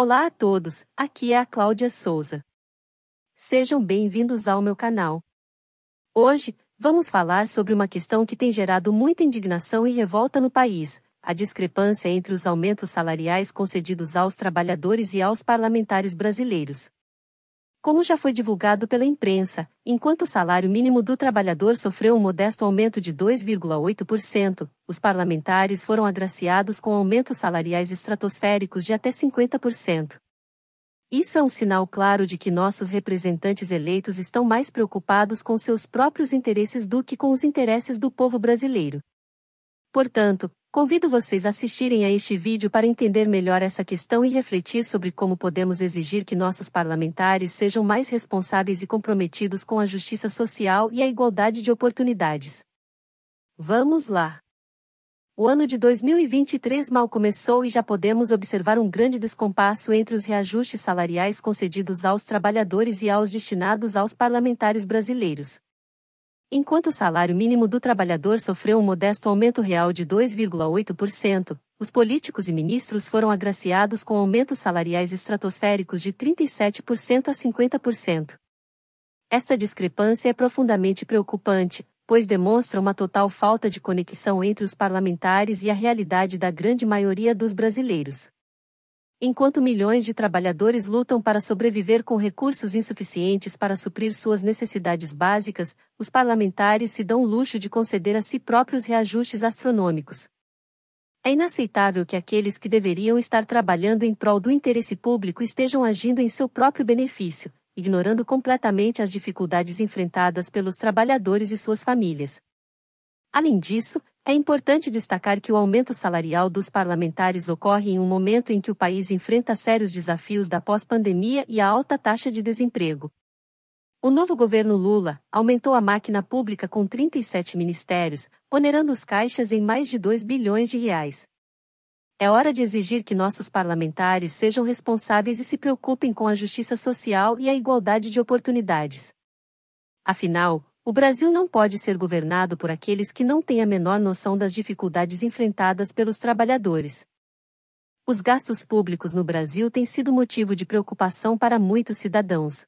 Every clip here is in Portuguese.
Olá a todos, aqui é a Cláudia Souza. Sejam bem-vindos ao meu canal. Hoje, vamos falar sobre uma questão que tem gerado muita indignação e revolta no país: a discrepância entre os aumentos salariais concedidos aos trabalhadores e aos parlamentares brasileiros. Como já foi divulgado pela imprensa, enquanto o salário mínimo do trabalhador sofreu um modesto aumento de 2,8%, os parlamentares foram agraciados com aumentos salariais estratosféricos de até 50%. Isso é um sinal claro de que nossos representantes eleitos estão mais preocupados com seus próprios interesses do que com os interesses do povo brasileiro. Portanto, Convido vocês a assistirem a este vídeo para entender melhor essa questão e refletir sobre como podemos exigir que nossos parlamentares sejam mais responsáveis e comprometidos com a justiça social e a igualdade de oportunidades. Vamos lá! O ano de 2023 mal começou e já podemos observar um grande descompasso entre os reajustes salariais concedidos aos trabalhadores e aos destinados aos parlamentares brasileiros. Enquanto o salário mínimo do trabalhador sofreu um modesto aumento real de 2,8%, os políticos e ministros foram agraciados com aumentos salariais estratosféricos de 37% a 50%. Esta discrepância é profundamente preocupante, pois demonstra uma total falta de conexão entre os parlamentares e a realidade da grande maioria dos brasileiros. Enquanto milhões de trabalhadores lutam para sobreviver com recursos insuficientes para suprir suas necessidades básicas, os parlamentares se dão o luxo de conceder a si próprios reajustes astronômicos. É inaceitável que aqueles que deveriam estar trabalhando em prol do interesse público estejam agindo em seu próprio benefício, ignorando completamente as dificuldades enfrentadas pelos trabalhadores e suas famílias. Além disso, é importante destacar que o aumento salarial dos parlamentares ocorre em um momento em que o país enfrenta sérios desafios da pós-pandemia e a alta taxa de desemprego. O novo governo Lula aumentou a máquina pública com 37 ministérios, onerando os caixas em mais de 2 bilhões de reais. É hora de exigir que nossos parlamentares sejam responsáveis e se preocupem com a justiça social e a igualdade de oportunidades. Afinal, o Brasil não pode ser governado por aqueles que não têm a menor noção das dificuldades enfrentadas pelos trabalhadores. Os gastos públicos no Brasil têm sido motivo de preocupação para muitos cidadãos.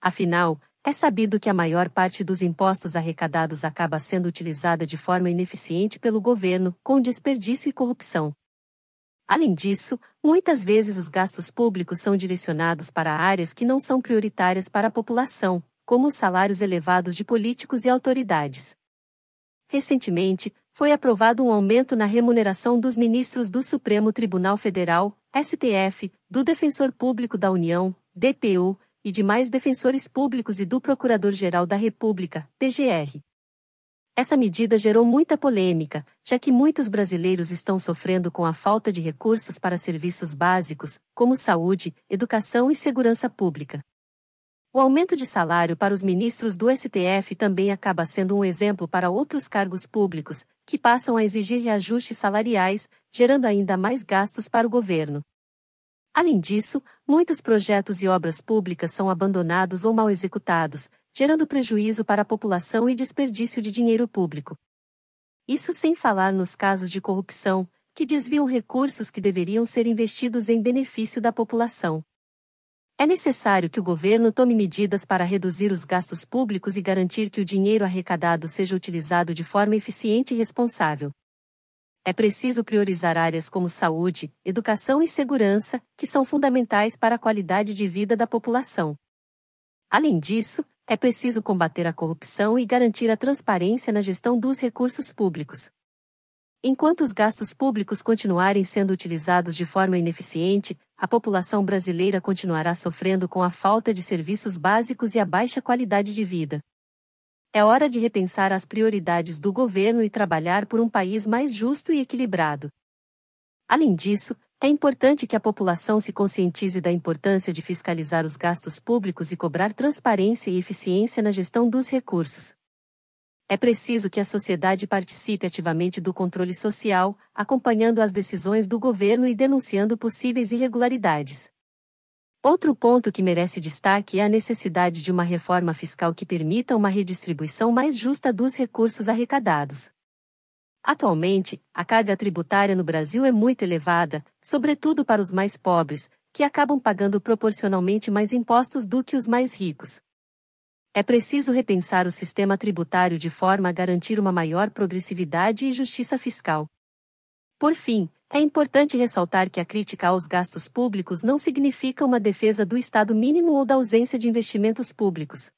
Afinal, é sabido que a maior parte dos impostos arrecadados acaba sendo utilizada de forma ineficiente pelo governo, com desperdício e corrupção. Além disso, muitas vezes os gastos públicos são direcionados para áreas que não são prioritárias para a população, como os salários elevados de políticos e autoridades. Recentemente, foi aprovado um aumento na remuneração dos ministros do Supremo Tribunal Federal, STF, do Defensor Público da União, DPU, e de mais defensores públicos e do Procurador-Geral da República, PGR. Essa medida gerou muita polêmica, já que muitos brasileiros estão sofrendo com a falta de recursos para serviços básicos, como saúde, educação e segurança pública. O aumento de salário para os ministros do STF também acaba sendo um exemplo para outros cargos públicos, que passam a exigir reajustes salariais, gerando ainda mais gastos para o governo. Além disso, muitos projetos e obras públicas são abandonados ou mal executados, gerando prejuízo para a população e desperdício de dinheiro público. Isso sem falar nos casos de corrupção, que desviam recursos que deveriam ser investidos em benefício da população. É necessário que o governo tome medidas para reduzir os gastos públicos e garantir que o dinheiro arrecadado seja utilizado de forma eficiente e responsável. É preciso priorizar áreas como saúde, educação e segurança, que são fundamentais para a qualidade de vida da população. Além disso, é preciso combater a corrupção e garantir a transparência na gestão dos recursos públicos. Enquanto os gastos públicos continuarem sendo utilizados de forma ineficiente, a população brasileira continuará sofrendo com a falta de serviços básicos e a baixa qualidade de vida. É hora de repensar as prioridades do governo e trabalhar por um país mais justo e equilibrado. Além disso, é importante que a população se conscientize da importância de fiscalizar os gastos públicos e cobrar transparência e eficiência na gestão dos recursos. É preciso que a sociedade participe ativamente do controle social, acompanhando as decisões do governo e denunciando possíveis irregularidades. Outro ponto que merece destaque é a necessidade de uma reforma fiscal que permita uma redistribuição mais justa dos recursos arrecadados. Atualmente, a carga tributária no Brasil é muito elevada, sobretudo para os mais pobres, que acabam pagando proporcionalmente mais impostos do que os mais ricos. É preciso repensar o sistema tributário de forma a garantir uma maior progressividade e justiça fiscal. Por fim, é importante ressaltar que a crítica aos gastos públicos não significa uma defesa do Estado mínimo ou da ausência de investimentos públicos.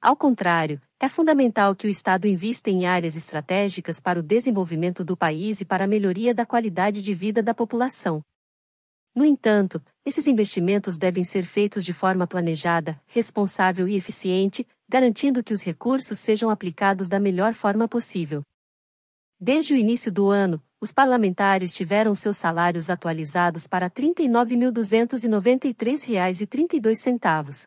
Ao contrário, é fundamental que o Estado invista em áreas estratégicas para o desenvolvimento do país e para a melhoria da qualidade de vida da população. No entanto, esses investimentos devem ser feitos de forma planejada, responsável e eficiente, garantindo que os recursos sejam aplicados da melhor forma possível. Desde o início do ano, os parlamentares tiveram seus salários atualizados para R$ 39.293,32.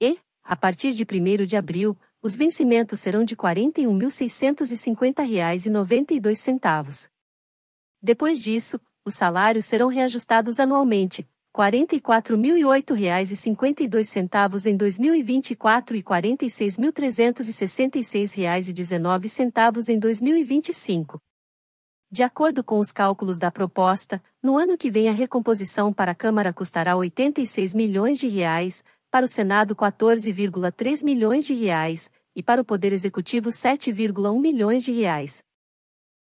E, a partir de 1 de abril, os vencimentos serão de R$ 41.650,92. Depois disso, os salários serão reajustados anualmente, R$ 44.008,52 em 2024 e R$ 46.366,19 em 2025. De acordo com os cálculos da proposta, no ano que vem a recomposição para a Câmara custará 86 milhões de reais, para o Senado 14,3 milhões de reais e para o Poder Executivo 7,1 milhões de reais.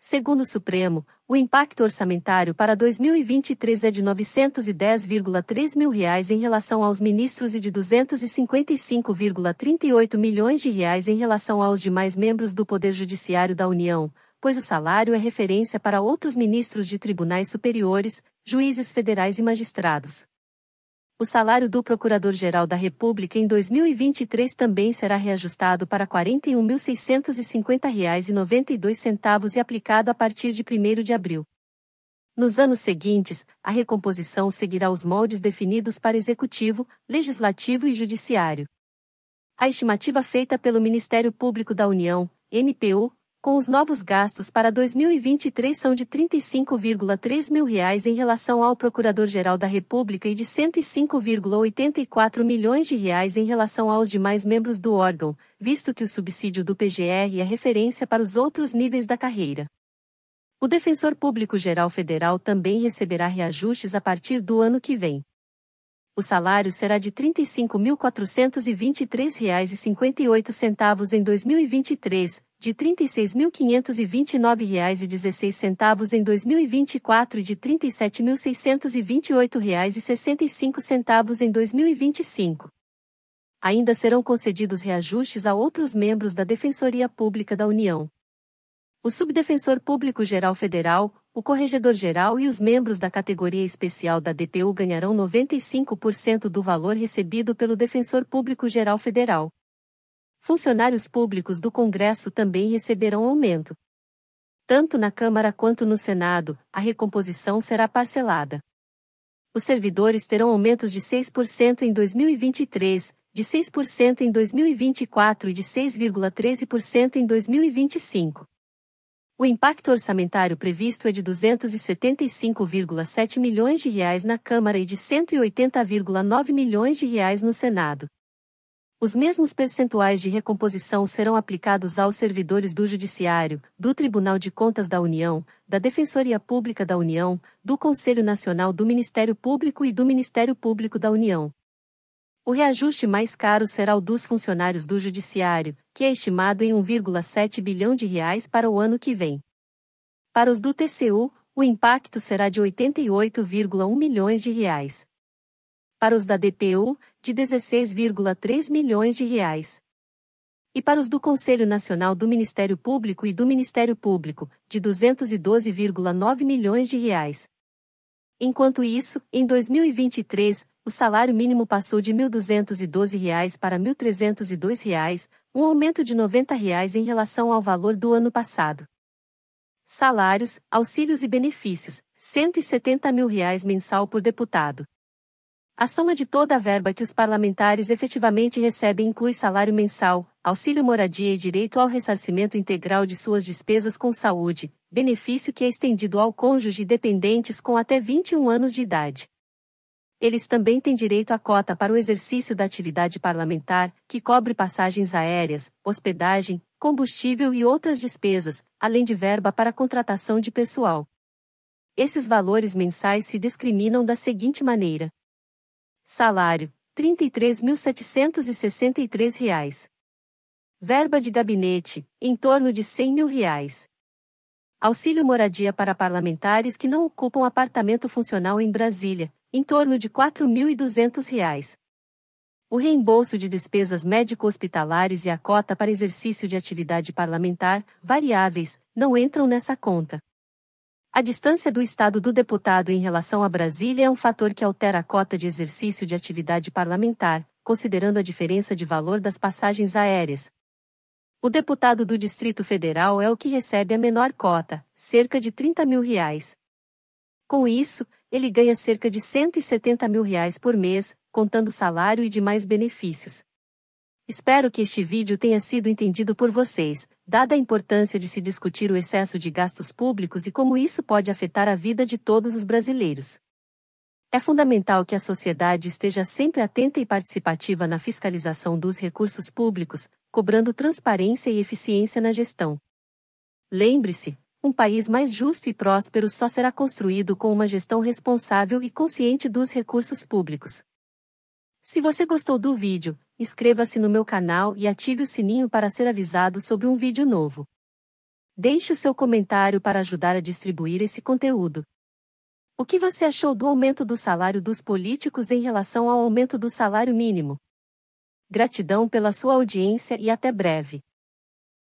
Segundo o Supremo, o impacto orçamentário para 2023 é de R$ 910,3 mil reais em relação aos ministros e de R$ 255,38 milhões de reais em relação aos demais membros do Poder Judiciário da União, pois o salário é referência para outros ministros de tribunais superiores, juízes federais e magistrados o salário do Procurador-Geral da República em 2023 também será reajustado para R$ 41.650,92 e aplicado a partir de 1 de abril. Nos anos seguintes, a recomposição seguirá os moldes definidos para executivo, legislativo e judiciário. A estimativa feita pelo Ministério Público da União, MPU, com os novos gastos para 2023 são de R$ 35,3 mil reais em relação ao Procurador-Geral da República e de R$ 105,84 milhões de reais em relação aos demais membros do órgão, visto que o subsídio do PGR é referência para os outros níveis da carreira. O Defensor Público Geral Federal também receberá reajustes a partir do ano que vem o salário será de R$ 35.423,58 em 2023, de R$ 36.529,16 em 2024 e de R$ 37.628,65 em 2025. Ainda serão concedidos reajustes a outros membros da Defensoria Pública da União. O Subdefensor Público Geral Federal, o corregedor-geral e os membros da categoria especial da DPU ganharão 95% do valor recebido pelo Defensor Público-Geral Federal. Funcionários públicos do Congresso também receberão aumento. Tanto na Câmara quanto no Senado, a recomposição será parcelada. Os servidores terão aumentos de 6% em 2023, de 6% em 2024 e de 6,13% em 2025. O impacto orçamentário previsto é de 275,7 milhões de reais na Câmara e de 180,9 milhões de reais no Senado. Os mesmos percentuais de recomposição serão aplicados aos servidores do Judiciário, do Tribunal de Contas da União, da Defensoria Pública da União, do Conselho Nacional do Ministério Público e do Ministério Público da União. O reajuste mais caro será o dos funcionários do judiciário, que é estimado em 1,7 bilhão de reais para o ano que vem. Para os do TCU, o impacto será de 88,1 milhões de reais. Para os da DPU, de 16,3 milhões de reais. E para os do Conselho Nacional do Ministério Público e do Ministério Público, de 212,9 milhões de reais. Enquanto isso, em 2023, o salário mínimo passou de R$ 1.212 para R$ 1.302, um aumento de R$ 90 reais em relação ao valor do ano passado. Salários, auxílios e benefícios, R$ 170 mil reais mensal por deputado. A soma de toda a verba que os parlamentares efetivamente recebem inclui salário mensal, auxílio moradia e direito ao ressarcimento integral de suas despesas com saúde, benefício que é estendido ao cônjuge dependentes com até 21 anos de idade. Eles também têm direito à cota para o exercício da atividade parlamentar, que cobre passagens aéreas, hospedagem, combustível e outras despesas, além de verba para contratação de pessoal. Esses valores mensais se discriminam da seguinte maneira: Salário: R$ 33.763. Verba de gabinete, em torno de 100 mil reais. Auxílio moradia para parlamentares que não ocupam apartamento funcional em Brasília, em torno de R$ 4.200. O reembolso de despesas médico-hospitalares e a cota para exercício de atividade parlamentar, variáveis, não entram nessa conta. A distância do estado do deputado em relação a Brasília é um fator que altera a cota de exercício de atividade parlamentar, considerando a diferença de valor das passagens aéreas, o deputado do Distrito Federal é o que recebe a menor cota, cerca de 30 mil reais. Com isso, ele ganha cerca de 170 mil reais por mês, contando salário e demais benefícios. Espero que este vídeo tenha sido entendido por vocês, dada a importância de se discutir o excesso de gastos públicos e como isso pode afetar a vida de todos os brasileiros. É fundamental que a sociedade esteja sempre atenta e participativa na fiscalização dos recursos públicos, cobrando transparência e eficiência na gestão. Lembre-se, um país mais justo e próspero só será construído com uma gestão responsável e consciente dos recursos públicos. Se você gostou do vídeo, inscreva-se no meu canal e ative o sininho para ser avisado sobre um vídeo novo. Deixe o seu comentário para ajudar a distribuir esse conteúdo. O que você achou do aumento do salário dos políticos em relação ao aumento do salário mínimo? Gratidão pela sua audiência e até breve.